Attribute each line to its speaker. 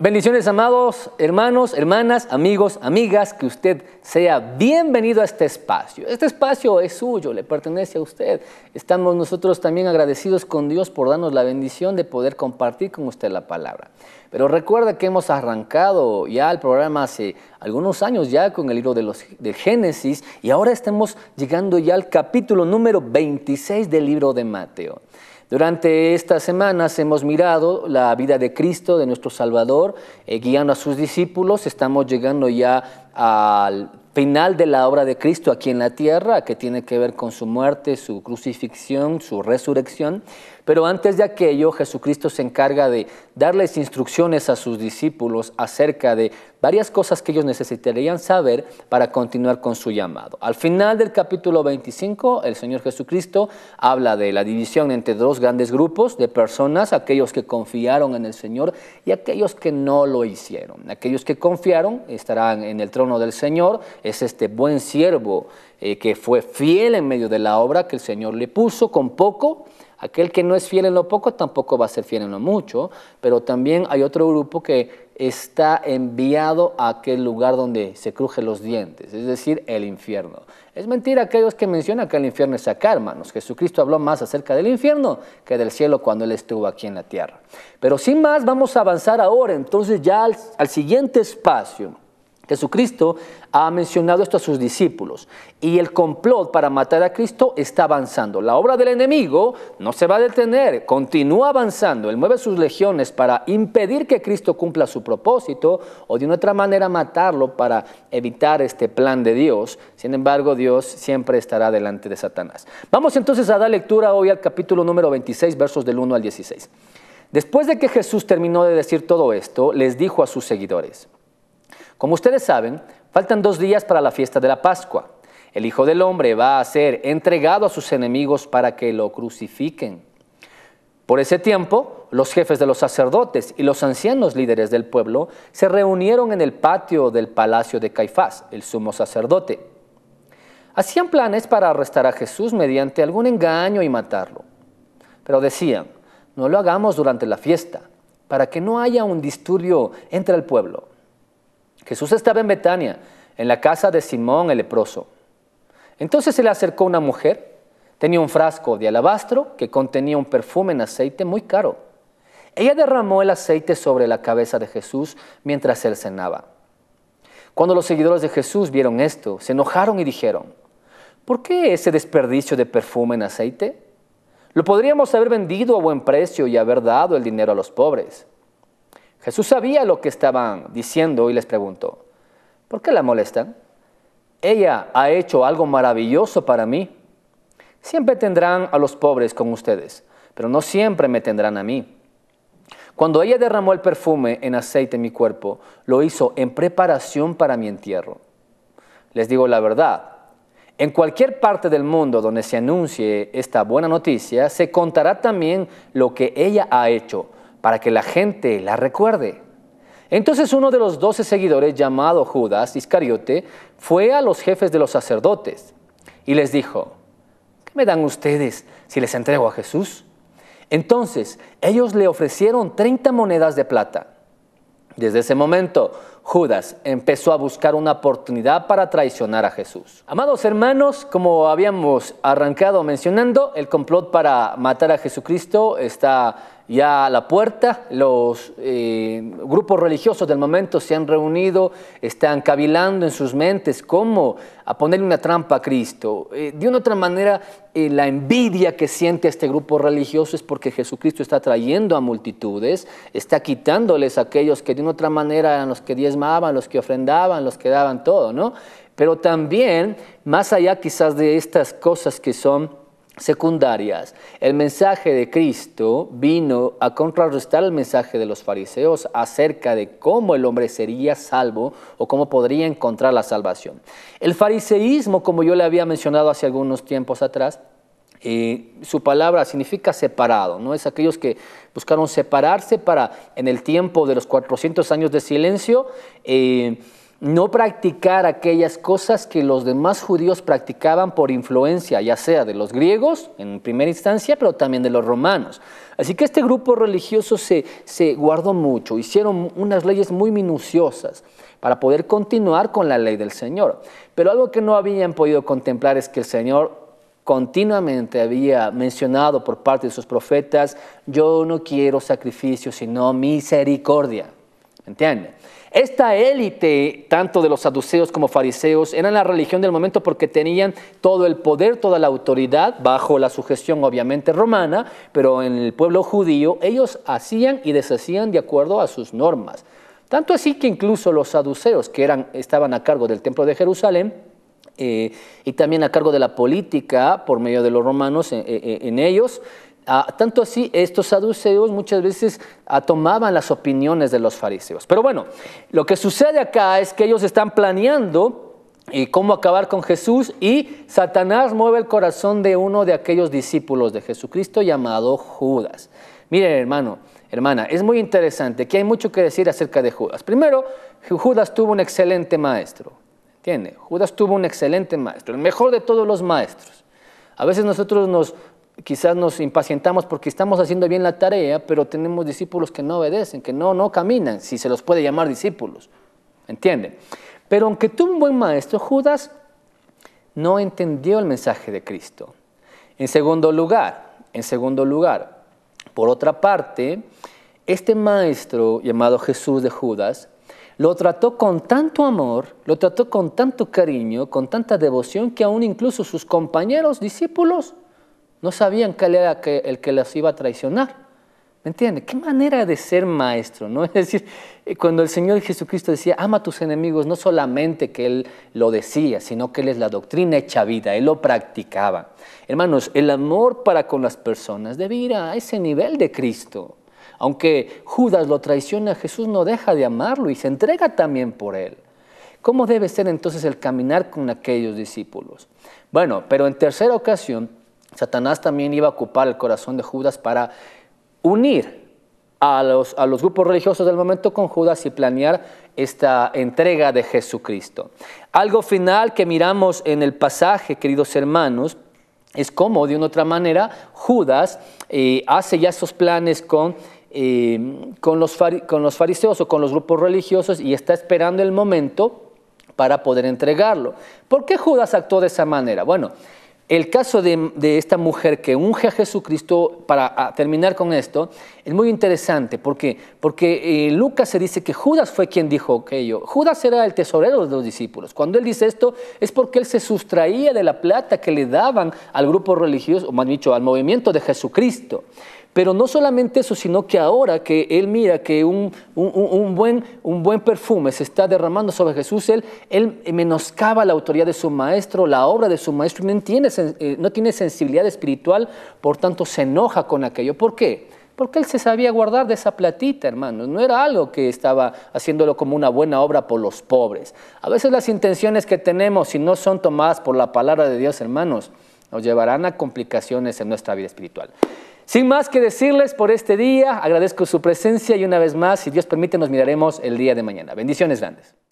Speaker 1: Bendiciones amados hermanos, hermanas, amigos, amigas, que usted sea bienvenido a este espacio. Este espacio es suyo, le pertenece a usted. Estamos nosotros también agradecidos con Dios por darnos la bendición de poder compartir con usted la palabra. Pero recuerda que hemos arrancado ya el programa hace algunos años ya con el libro de, los, Génesis y ahora estamos llegando ya al capítulo número 26 del libro de Mateo. Durante estas semanas hemos mirado la vida de Cristo, de nuestro Salvador, eh, guiando a sus discípulos. Estamos llegando ya al final de la obra de Cristo aquí en la tierra, que tiene que ver con su muerte, su crucifixión, su resurrección. Pero antes de aquello, Jesucristo se encarga de darles instrucciones a sus discípulos acerca de varias cosas que ellos necesitarían saber para continuar con su llamado. Al final del capítulo 25, el Señor Jesucristo habla de la división entre dos grandes grupos de personas, aquellos que confiaron en el Señor y aquellos que no lo hicieron. Aquellos que confiaron estarán en el trono del Señor, es este buen siervo eh, que fue fiel en medio de la obra que el Señor le puso con poco. Aquel que no es fiel en lo poco tampoco va a ser fiel en lo mucho, pero también hay otro grupo que está enviado a aquel lugar donde se crujen los dientes, es decir, el infierno. Es mentira aquellos que mencionan que el infierno es acá, hermanos. Jesucristo habló más acerca del infierno que del cielo cuando él estuvo aquí en la tierra. Pero sin más, vamos a avanzar ahora entonces ya al siguiente espacio Jesucristo ha mencionado esto a sus discípulos y el complot para matar a Cristo está avanzando. La obra del enemigo no se va a detener, continúa avanzando. Él mueve sus legiones para impedir que Cristo cumpla su propósito o de una otra manera matarlo para evitar este plan de Dios. Sin embargo, Dios siempre estará delante de Satanás. Vamos entonces a dar lectura hoy al capítulo número 26, versos del 1 al 16. Después de que Jesús terminó de decir todo esto, les dijo a sus seguidores, como ustedes saben, faltan dos días para la fiesta de la Pascua. El Hijo del Hombre va a ser entregado a sus enemigos para que lo crucifiquen. Por ese tiempo, los jefes de los sacerdotes y los ancianos líderes del pueblo se reunieron en el patio del palacio de Caifás, el sumo sacerdote. Hacían planes para arrestar a Jesús mediante algún engaño y matarlo. Pero decían, no lo hagamos durante la fiesta, para que no haya un disturbio entre el pueblo. Jesús estaba en Betania, en la casa de Simón el leproso. Entonces se le acercó una mujer, tenía un frasco de alabastro que contenía un perfume en aceite muy caro. Ella derramó el aceite sobre la cabeza de Jesús mientras él cenaba. Cuando los seguidores de Jesús vieron esto, se enojaron y dijeron, ¿por qué ese desperdicio de perfume en aceite? Lo podríamos haber vendido a buen precio y haber dado el dinero a los pobres. Jesús sabía lo que estaban diciendo y les preguntó, ¿por qué la molestan? Ella ha hecho algo maravilloso para mí. Siempre tendrán a los pobres con ustedes, pero no siempre me tendrán a mí. Cuando ella derramó el perfume en aceite en mi cuerpo, lo hizo en preparación para mi entierro. Les digo la verdad, en cualquier parte del mundo donde se anuncie esta buena noticia, se contará también lo que ella ha hecho para que la gente la recuerde. Entonces uno de los doce seguidores, llamado Judas Iscariote, fue a los jefes de los sacerdotes y les dijo, ¿qué me dan ustedes si les entrego a Jesús? Entonces ellos le ofrecieron 30 monedas de plata. Desde ese momento, Judas empezó a buscar una oportunidad para traicionar a Jesús. Amados hermanos, como habíamos arrancado mencionando, el complot para matar a Jesucristo está ya a la puerta. Los eh, grupos religiosos del momento se han reunido, están cavilando en sus mentes cómo a ponerle una trampa a Cristo. Eh, de una otra manera, eh, la envidia que siente este grupo religioso es porque Jesucristo está trayendo a multitudes, está quitándoles a aquellos que de una otra manera eran los que diezmaban, los que ofrendaban, los que daban todo, ¿no? Pero también, más allá quizás de estas cosas que son secundarias. El mensaje de Cristo vino a contrarrestar el mensaje de los fariseos acerca de cómo el hombre sería salvo o cómo podría encontrar la salvación. El fariseísmo, como yo le había mencionado hace algunos tiempos atrás, eh, su palabra significa separado, ¿no? Es aquellos que buscaron separarse para, en el tiempo de los 400 años de silencio, eh, no practicar aquellas cosas que los demás judíos practicaban por influencia, ya sea de los griegos en primera instancia, pero también de los romanos. Así que este grupo religioso se, guardó mucho, hicieron unas leyes muy minuciosas para poder continuar con la ley del Señor. Pero algo que no habían podido contemplar es que el Señor continuamente había mencionado por parte de sus profetas, yo no quiero sacrificio, sino misericordia. Esta élite, tanto de los saduceos como fariseos, eran la religión del momento porque tenían todo el poder, toda la autoridad, bajo la sugestión obviamente romana, pero en el pueblo judío ellos hacían y deshacían de acuerdo a sus normas. Tanto así que incluso los saduceos, que eran, estaban a cargo del templo de Jerusalén, eh, y también a cargo de la política por medio de los romanos eh, eh, en ellos, Ah, tanto así, estos saduceos muchas veces ah, tomaban las opiniones de los fariseos. Pero bueno, lo que sucede acá es que ellos están planeando eh, cómo acabar con Jesús y Satanás mueve el corazón de uno de aquellos discípulos de Jesucristo llamado Judas. Miren, hermano, hermana, es muy interesante que hay mucho que decir acerca de Judas. Primero, Judas tuvo un excelente maestro. ¿Entiende? Judas tuvo un excelente maestro, el mejor de todos los maestros. A veces nosotros nos, quizás nos impacientamos porque estamos haciendo bien la tarea, pero tenemos discípulos que no obedecen, que no, no caminan, si se los puede llamar discípulos. ¿Entienden? Pero aunque tuvo un buen maestro, Judas no entendió el mensaje de Cristo. En segundo lugar, en segundo lugar, por otra parte, este maestro llamado Jesús de Judas lo trató con tanto amor, lo trató con tanto cariño, con tanta devoción que aún incluso sus compañeros discípulos no sabían cuál era el que las iba a traicionar. ¿Me entiendes? ¿Qué manera de ser maestro? ¿no? Es decir, eh, cuando el Señor Jesucristo decía, ama a tus enemigos, no solamente que Él lo decía, sino que Él es la doctrina hecha vida, Él lo practicaba. Hermanos, el amor para con las personas debe ir a ese nivel de Cristo. Aunque Judas lo traiciona, Jesús no deja de amarlo y se entrega también por Él. ¿Cómo debe ser entonces el caminar con aquellos discípulos? Bueno, pero en tercera ocasión, Satanás también iba a ocupar el corazón de Judas para unir a los, grupos religiosos del momento con Judas y planear esta entrega de Jesucristo. Algo final que miramos en el pasaje, queridos hermanos, es cómo de una otra manera Judas eh, hace ya sus planes con eh, los con los fariseos o con los grupos religiosos y está esperando el momento para poder entregarlo. ¿Por qué Judas actuó de esa manera? Bueno, el caso de, esta mujer que unge a Jesucristo, para terminar con esto, es muy interesante. ¿Por qué? Porque eh, Lucas se dice que Judas fue quien dijo aquello. Judas era el tesorero de los discípulos. Cuando él dice esto, es porque él se sustraía de la plata que le daban al grupo religioso, o más dicho, al movimiento de Jesucristo. Pero no solamente eso, sino que ahora que él mira que un, buen, perfume se está derramando sobre Jesús, él, menoscaba la autoridad de su maestro, la obra de su maestro, no tiene, eh, no tiene sensibilidad espiritual, por tanto se enoja con aquello. ¿Por qué? Porque él se sabía guardar de esa platita, hermanos. No era algo que estaba haciéndolo como una buena obra por los pobres. A veces las intenciones que tenemos, si no son tomadas por la palabra de Dios, hermanos, nos llevarán a complicaciones en nuestra vida espiritual. Sin más que decirles por este día, agradezco su presencia y una vez más, si Dios permite, nos miraremos el día de mañana. Bendiciones grandes.